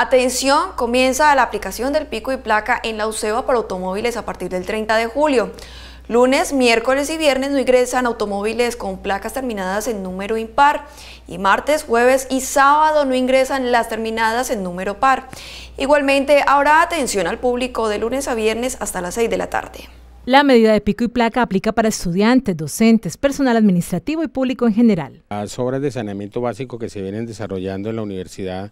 Atención, comienza la aplicación del pico y placa en la UCEBA para automóviles a partir del 30 de julio. Lunes, miércoles y viernes no ingresan automóviles con placas terminadas en número impar y martes, jueves y sábado no ingresan las terminadas en número par. Igualmente habrá atención al público de lunes a viernes hasta las 6 de la tarde. La medida de pico y placa aplica para estudiantes, docentes, personal administrativo y público en general. Las obras de saneamiento básico que se vienen desarrollando en la universidad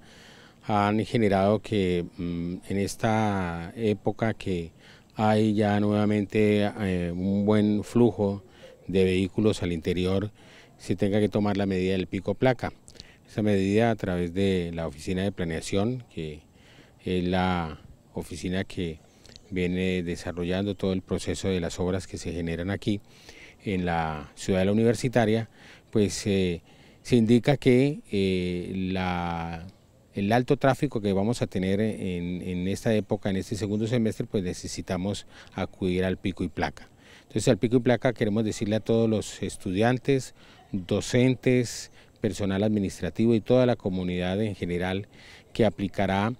han generado que mm, en esta época que hay ya nuevamente eh, un buen flujo de vehículos al interior, se tenga que tomar la medida del pico placa. Esa medida a través de la oficina de planeación, que es la oficina que viene desarrollando todo el proceso de las obras que se generan aquí en la ciudad de la universitaria, pues eh, se indica que eh, la el alto tráfico que vamos a tener en, esta época, en este segundo semestre, pues necesitamos acudir al pico y placa. Entonces al pico y placa queremos decirle a todos los estudiantes, docentes, personal administrativo y toda la comunidad en general que aplicará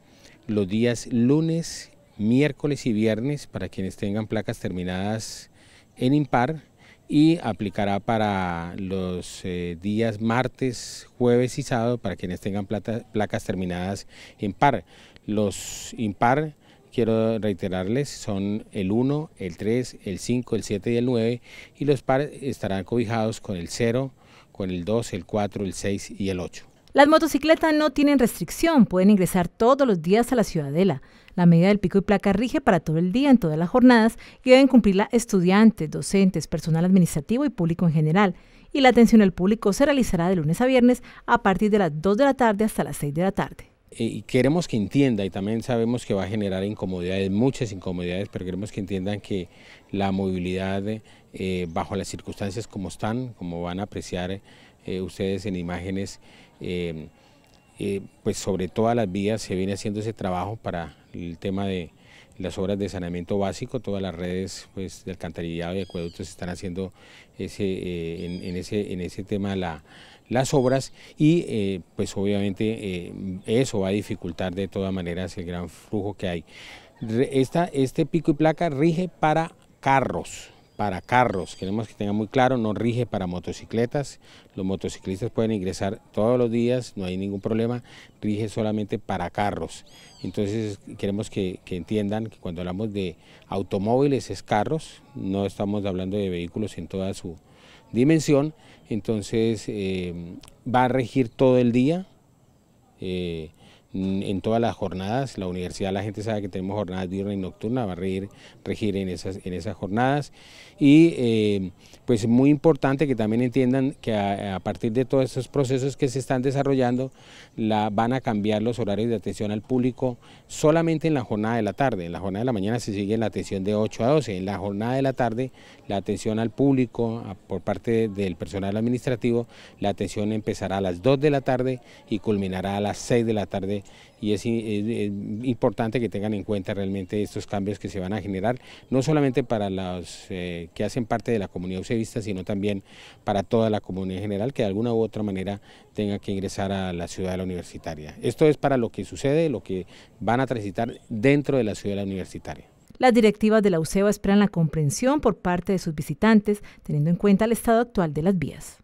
los días lunes, miércoles y viernes para quienes tengan placas terminadas en impar y aplicará para los eh, días martes, jueves y sábado para quienes tengan placas terminadas en par. Los impar, quiero reiterarles, son el 1, el 3, el 5, el 7 y el 9 y los par estarán cobijados con el 0, con el 2, el 4, el 6 y el 8. Las motocicletas no tienen restricción, pueden ingresar todos los días a la ciudadela. La medida del pico y placa rige para todo el día en todas las jornadas y deben cumplirla estudiantes, docentes, personal administrativo y público en general. Y la atención al público se realizará de lunes a viernes a partir de las 2 de la tarde hasta las 6 de la tarde y queremos que entienda y también sabemos que va a generar incomodidades, muchas incomodidades, pero queremos que entiendan que la movilidad eh, bajo las circunstancias como están, como van a apreciar eh, ustedes en imágenes, Em, eh, pues sobre todas las vías se viene haciendo ese trabajo para el tema de las obras de saneamiento básico, todas las redes pues, de alcantarillado y acueductos están haciendo ese, eh, en, ese, tema las obras y eh, pues obviamente eso va a dificultar de todas maneras el gran flujo que hay. este pico y placa rige para carros, para carros, queremos que tenga muy claro, no rige para motocicletas, los motociclistas pueden ingresar todos los días, no hay ningún problema, rige solamente para carros. Entonces queremos que, entiendan que cuando hablamos de automóviles es carros, no estamos hablando de vehículos en toda su dimensión, entonces eh, va a regir todo el día. Eh, en todas las jornadas. La universidad, la gente sabe que tenemos jornadas diurna y nocturna, va a regir, en, esas, en esas jornadas. Y eh, pues es muy importante que también entiendan que a, partir de todos esos procesos que se están desarrollando, la, van a cambiar los horarios de atención al público solamente en la jornada de la tarde. En la jornada de la mañana se sigue la atención de 8 a 12. En la jornada de la tarde, la atención al público por parte del personal administrativo, la atención empezará a las 2 de la tarde y culminará a las 6 de la tarde y es, importante que tengan en cuenta realmente estos cambios que se van a generar, no solamente para los eh, que hacen parte de la comunidad usevista, sino también para toda la comunidad general que de alguna u otra manera tenga que ingresar a la ciudad de la universitaria. Esto es para lo que sucede, lo que van a transitar dentro de la ciudad de la universitaria. Las directivas de la UCEBA esperan la comprensión por parte de sus visitantes, teniendo en cuenta el estado actual de las vías.